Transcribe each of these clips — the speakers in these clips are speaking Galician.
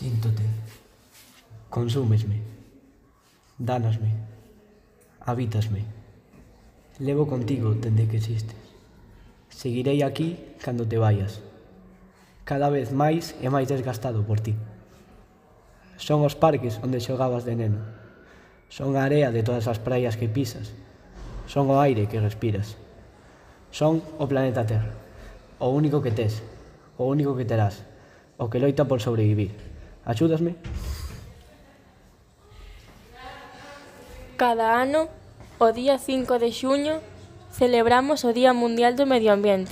Síntote, consúmesme, danasme, habitasme. Levo contigo dende que existes. Seguirei aquí cando te vayas. Cada vez máis e máis desgastado por ti. Son os parques onde xogabas de neno. Son a area de todas as praias que pisas. Son o aire que respiras. Son o planeta Terra. O único que tes. O único que terás. O que loita por sobrevivir. Axúdasme? Cada ano, o día 5 de xuño, celebramos o Día Mundial do Medio Ambiente.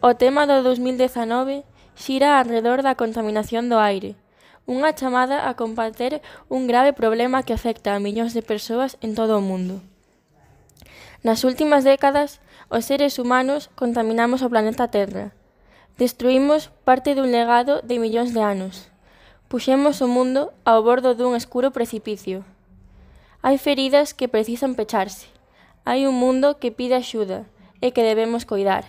O tema do 2019 xira alrededor da contaminación do aire, unha chamada a combater un grave problema que afecta a millóns de persoas en todo o mundo. Nas últimas décadas, os seres humanos contaminamos o planeta Terra. Destruímos parte dun legado de millóns de anos. Puxemos o mundo ao bordo dun escuro precipicio. Hai feridas que precisan pecharse. Hai un mundo que pide axuda e que debemos coidar.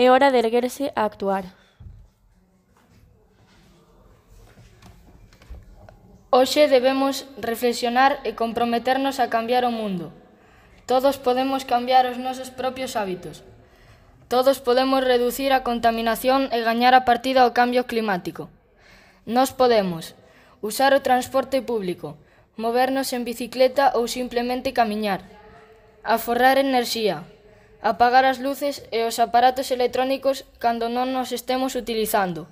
É hora de erguerse a actuar. Hoxe debemos reflexionar e comprometernos a cambiar o mundo. Todos podemos cambiar os nosos propios hábitos. Todos podemos reducir a contaminación e gañar a partida ao cambio climático. Nos podemos usar o transporte público, movernos en bicicleta ou simplemente camiñar, aforrar enerxía, apagar as luces e os aparatos electrónicos cando non nos estemos utilizando.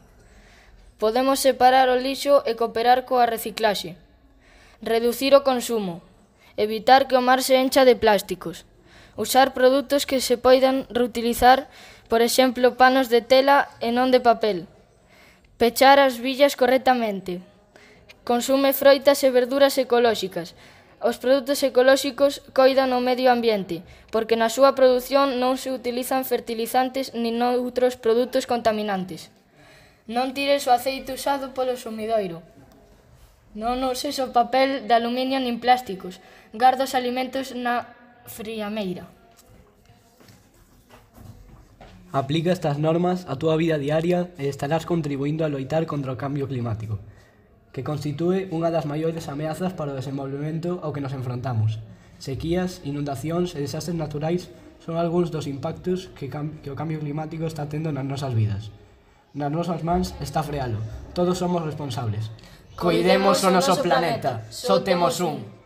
Podemos separar o lixo e cooperar coa reciclaxe. Reducir o consumo. Evitar que o mar se encha de plásticos. Usar produtos que se poidan reutilizar, por exemplo, panos de tela e non de papel. Pechar as villas correctamente. Consume froitas e verduras ecolóxicas. Os produtos ecolóxicos coidan o medio ambiente, porque na súa produción non se utilizan fertilizantes nin outros produtos contaminantes. Non tires o aceite usado polo sumidoiro. Non uses o papel de aluminio nin plásticos. Garda os alimentos na friameira. Aplica estas normas a túa vida diaria e estarás contribuindo a loitar contra o cambio climático, que constitúe unha das maiores ameazas para o desenvolvemento ao que nos enfrontamos. Sequías, inundacións e desastres naturais son algúns dos impactos que, que o cambio climático está tendo nas nosas vidas. Nas nosas mans está frealo. Todos somos responsables. Coidemos o noso planeta. Só temos un.